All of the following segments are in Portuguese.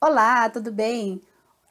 Olá, tudo bem?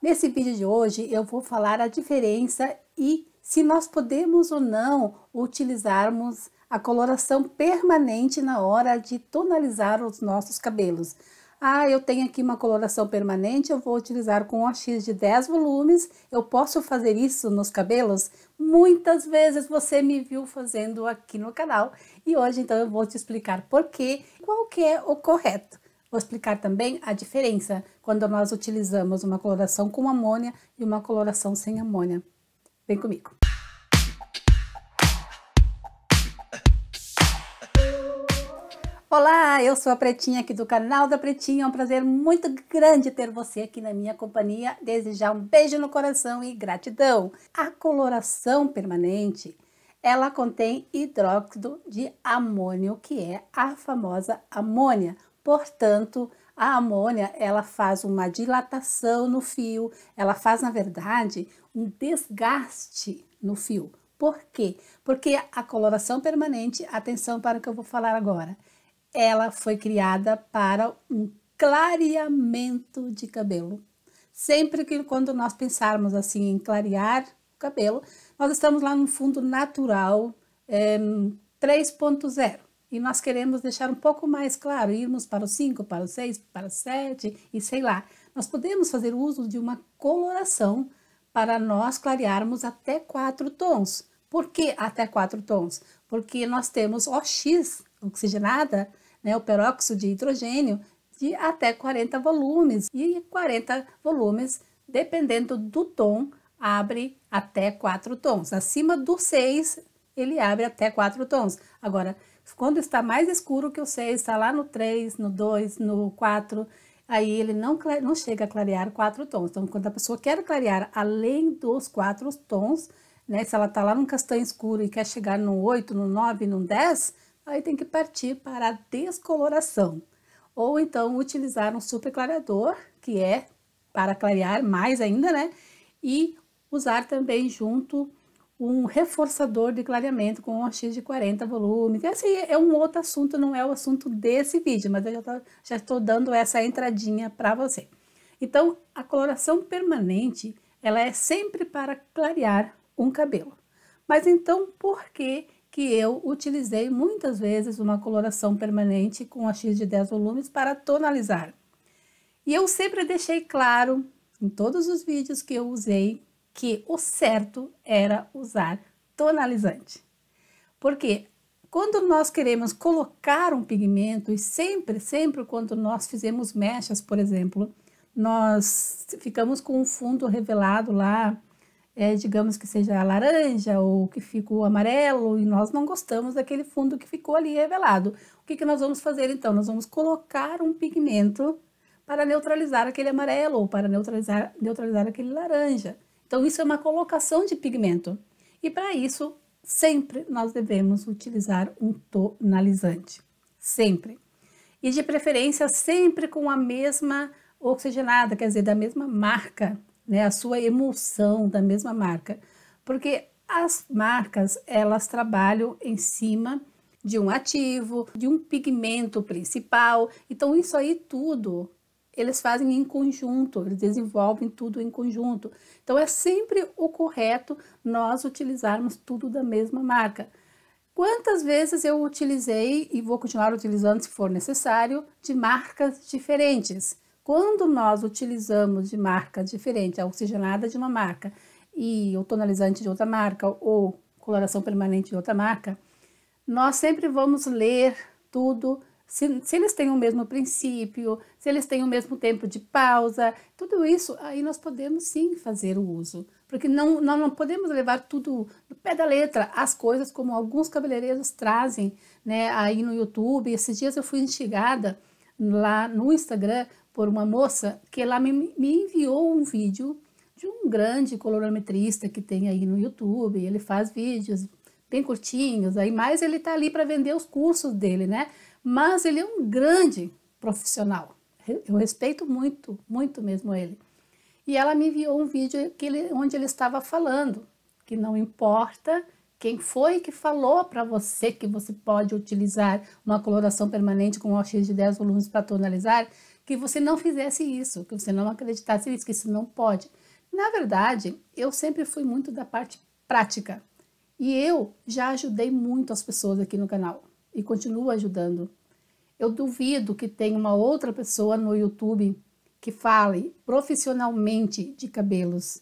Nesse vídeo de hoje eu vou falar a diferença e se nós podemos ou não utilizarmos a coloração permanente na hora de tonalizar os nossos cabelos. Ah, eu tenho aqui uma coloração permanente, eu vou utilizar com um OX de 10 volumes. Eu posso fazer isso nos cabelos? Muitas vezes você me viu fazendo aqui no canal e hoje então eu vou te explicar por que qual que é o correto. Vou explicar também a diferença quando nós utilizamos uma coloração com amônia e uma coloração sem amônia. Vem comigo. Olá, eu sou a Pretinha aqui do canal da Pretinha. É um prazer muito grande ter você aqui na minha companhia. Desejar um beijo no coração e gratidão. A coloração permanente, ela contém hidróxido de amônio, que é a famosa amônia, Portanto, a amônia, ela faz uma dilatação no fio, ela faz, na verdade, um desgaste no fio. Por quê? Porque a coloração permanente, atenção para o que eu vou falar agora, ela foi criada para um clareamento de cabelo. Sempre que quando nós pensarmos assim em clarear o cabelo, nós estamos lá no fundo natural é, eh, 3.0 e nós queremos deixar um pouco mais claro, irmos para o 5, para o 6, para o 7 e sei lá. Nós podemos fazer uso de uma coloração para nós clarearmos até quatro tons. Por que até quatro tons? Porque nós temos OX, oxigenada, né, o peróxido de hidrogênio, de até 40 volumes. E 40 volumes, dependendo do tom, abre até quatro tons. Acima do 6, ele abre até quatro tons. Agora, quando está mais escuro que o 6, está lá no 3, no 2, no 4, aí ele não, não chega a clarear quatro tons. Então, quando a pessoa quer clarear além dos quatro tons, né, se ela está lá no castanho escuro e quer chegar no 8, no 9, no 10, aí tem que partir para a descoloração. Ou então utilizar um super clareador, que é para clarear mais ainda, né? E usar também junto um reforçador de clareamento com um X de 40 volumes Esse assim, é um outro assunto, não é o assunto desse vídeo, mas eu já estou dando essa entradinha para você. Então, a coloração permanente, ela é sempre para clarear um cabelo. Mas então, por que que eu utilizei muitas vezes uma coloração permanente com a X de 10 volumes para tonalizar? E eu sempre deixei claro em todos os vídeos que eu usei que o certo era usar tonalizante. Porque quando nós queremos colocar um pigmento, e sempre, sempre quando nós fizemos mechas, por exemplo, nós ficamos com um fundo revelado lá, é, digamos que seja laranja ou que ficou amarelo, e nós não gostamos daquele fundo que ficou ali revelado. O que, que nós vamos fazer então? Nós vamos colocar um pigmento para neutralizar aquele amarelo ou para neutralizar, neutralizar aquele laranja. Então, isso é uma colocação de pigmento. E para isso, sempre nós devemos utilizar um tonalizante. Sempre. E de preferência, sempre com a mesma oxigenada, quer dizer, da mesma marca, né? A sua emulsão da mesma marca. Porque as marcas, elas trabalham em cima de um ativo, de um pigmento principal. Então, isso aí tudo eles fazem em conjunto, eles desenvolvem tudo em conjunto. Então é sempre o correto nós utilizarmos tudo da mesma marca. Quantas vezes eu utilizei e vou continuar utilizando se for necessário de marcas diferentes? Quando nós utilizamos de marca diferente, a é oxigenada de uma marca e o tonalizante de outra marca ou coloração permanente de outra marca, nós sempre vamos ler tudo se, se eles têm o mesmo princípio, se eles têm o mesmo tempo de pausa, tudo isso aí nós podemos sim fazer o uso. Porque não, nós não podemos levar tudo pé da letra, as coisas como alguns cabeleireiros trazem né, aí no YouTube. Esses dias eu fui instigada lá no Instagram por uma moça que lá me, me enviou um vídeo de um grande colorimetrista que tem aí no YouTube. Ele faz vídeos bem curtinhos, aí mais ele tá ali para vender os cursos dele, né? mas ele é um grande profissional. Eu respeito muito, muito mesmo ele. E ela me enviou um vídeo ele, onde ele estava falando que não importa quem foi que falou para você que você pode utilizar uma coloração permanente com OX de 10 volumes para tonalizar, que você não fizesse isso, que você não acreditasse nisso, que isso não pode. Na verdade, eu sempre fui muito da parte prática e eu já ajudei muito as pessoas aqui no canal e continuo ajudando. Eu duvido que tenha uma outra pessoa no YouTube que fale profissionalmente de cabelos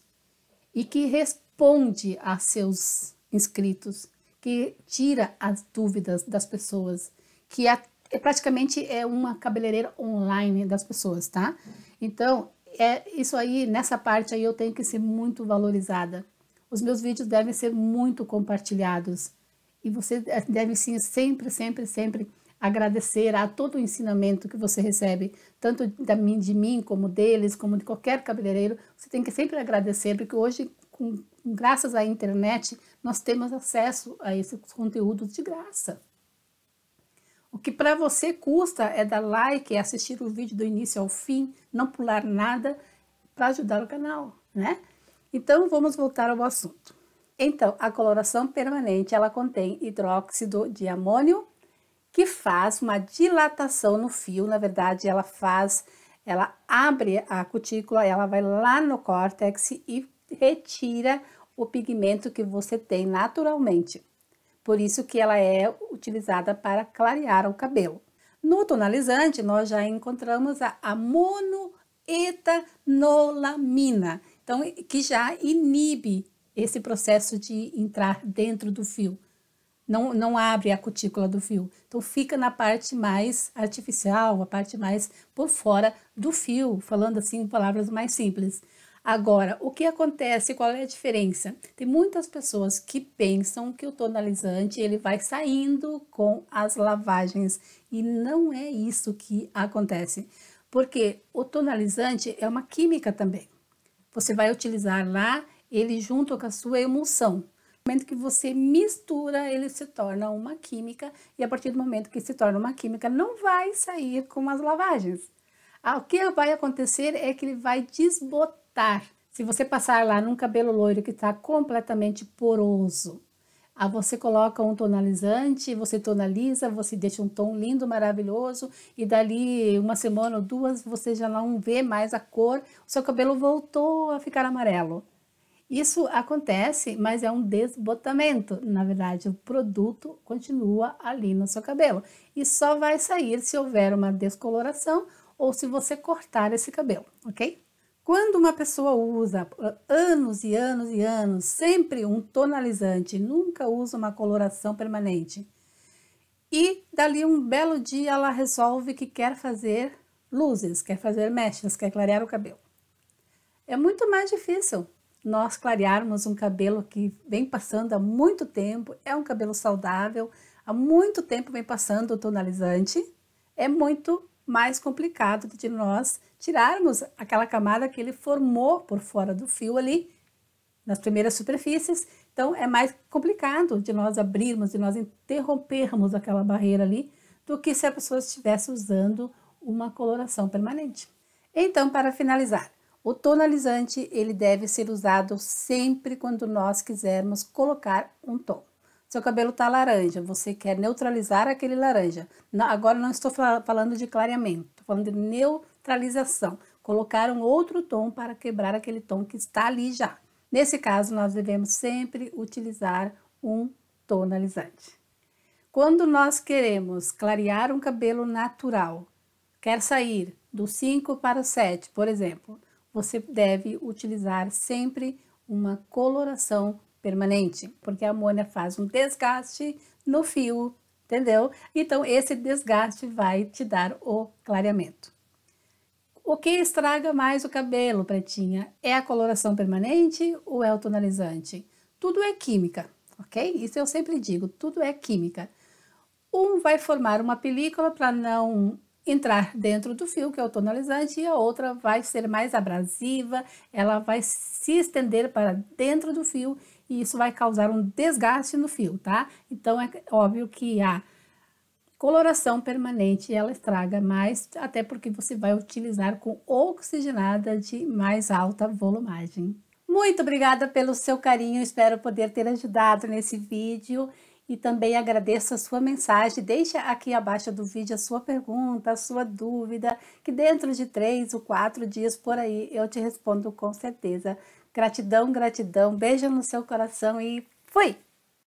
e que responde a seus inscritos, que tira as dúvidas das pessoas, que é, é praticamente é uma cabeleireira online das pessoas, tá? Então, é isso aí, nessa parte aí eu tenho que ser muito valorizada. Os meus vídeos devem ser muito compartilhados e você eh, deve sim, sempre, sempre, sempre agradecer a todo o ensinamento que você recebe, tanto de mim, como deles, como de qualquer cabeleireiro. Você tem que sempre agradecer, porque hoje, com, graças à internet, nós temos acesso a esses conteúdos de graça. O que para você custa é dar like, é assistir o vídeo do início ao fim, não pular nada para ajudar o canal, né? Então vamos voltar ao assunto. Então, a coloração permanente ela contém hidróxido de amônio, que faz uma dilatação no fio, na verdade ela faz, ela abre a cutícula, ela vai lá no córtex e retira o pigmento que você tem naturalmente. Por isso que ela é utilizada para clarear o cabelo. No tonalizante, nós já encontramos a amonoetanolamina, então, que já inibe esse processo de entrar dentro do fio. Não, não abre a cutícula do fio. Então, fica na parte mais artificial, a parte mais por fora do fio, falando assim em palavras mais simples. Agora, o que acontece? Qual é a diferença? Tem muitas pessoas que pensam que o tonalizante ele vai saindo com as lavagens e não é isso que acontece, porque o tonalizante é uma química também. Você vai utilizar lá ele junto com a sua emulsão, No momento que você mistura, ele se torna uma química, e a partir do momento que se torna uma química, não vai sair com as lavagens. Ah, o que vai acontecer é que ele vai desbotar. Se você passar lá num cabelo loiro que está completamente poroso, ah, você coloca um tonalizante, você tonaliza, você deixa um tom lindo, maravilhoso, e dali uma semana ou duas você já não vê mais a cor, o seu cabelo voltou a ficar amarelo. Isso acontece, mas é um desbotamento. Na verdade, o produto continua ali no seu cabelo e só vai sair se houver uma descoloração ou se você cortar esse cabelo, ok? Quando uma pessoa usa anos e anos e anos, sempre um tonalizante, nunca usa uma coloração permanente, e dali um belo dia ela resolve que quer fazer luzes, quer fazer mechas, quer clarear o cabelo. É muito mais difícil, nós clarearmos um cabelo que vem passando há muito tempo, é um cabelo saudável, há muito tempo vem passando o tonalizante, é muito mais complicado de nós tirarmos aquela camada que ele formou por fora do fio ali, nas primeiras superfícies. Então, é mais complicado de nós abrirmos, de nós interrompermos aquela barreira ali, do que se a pessoa estivesse usando uma coloração permanente. Então, para finalizar, o tonalizante ele deve ser usado sempre quando nós quisermos colocar um tom. Seu cabelo está laranja, você quer neutralizar aquele laranja. agora não estou falando de clareamento, estou falando de neutralização. Colocar um outro tom para quebrar aquele tom que está ali já. Nesse caso, nós devemos sempre utilizar um tonalizante. Quando nós queremos clarear um cabelo natural, quer sair do 5 para o 7, por exemplo, você deve utilizar sempre uma coloração permanente, porque a amônia faz um desgaste no fio, entendeu? Então, esse desgaste vai te dar o clareamento. O que estraga mais o cabelo, pretinha? É a coloração permanente ou é o tonalizante? Tudo é química, ok? Isso eu sempre digo, tudo é química. Um vai formar uma película para não entrar dentro do fio, que é o tonalizante, e a outra vai ser mais abrasiva, ela vai se estender para dentro do fio e isso vai causar um desgaste no fio, tá? Então é óbvio que a coloração permanente ela estraga mais, até porque você vai utilizar com oxigenada de mais alta volumagem. Muito obrigada pelo seu carinho, espero poder ter ajudado nesse vídeo e também agradeço a sua mensagem. Deixa aqui abaixo do vídeo a sua pergunta, a sua dúvida, que dentro de três ou quatro dias por aí eu te respondo com certeza. Gratidão, gratidão, beijo no seu coração e fui!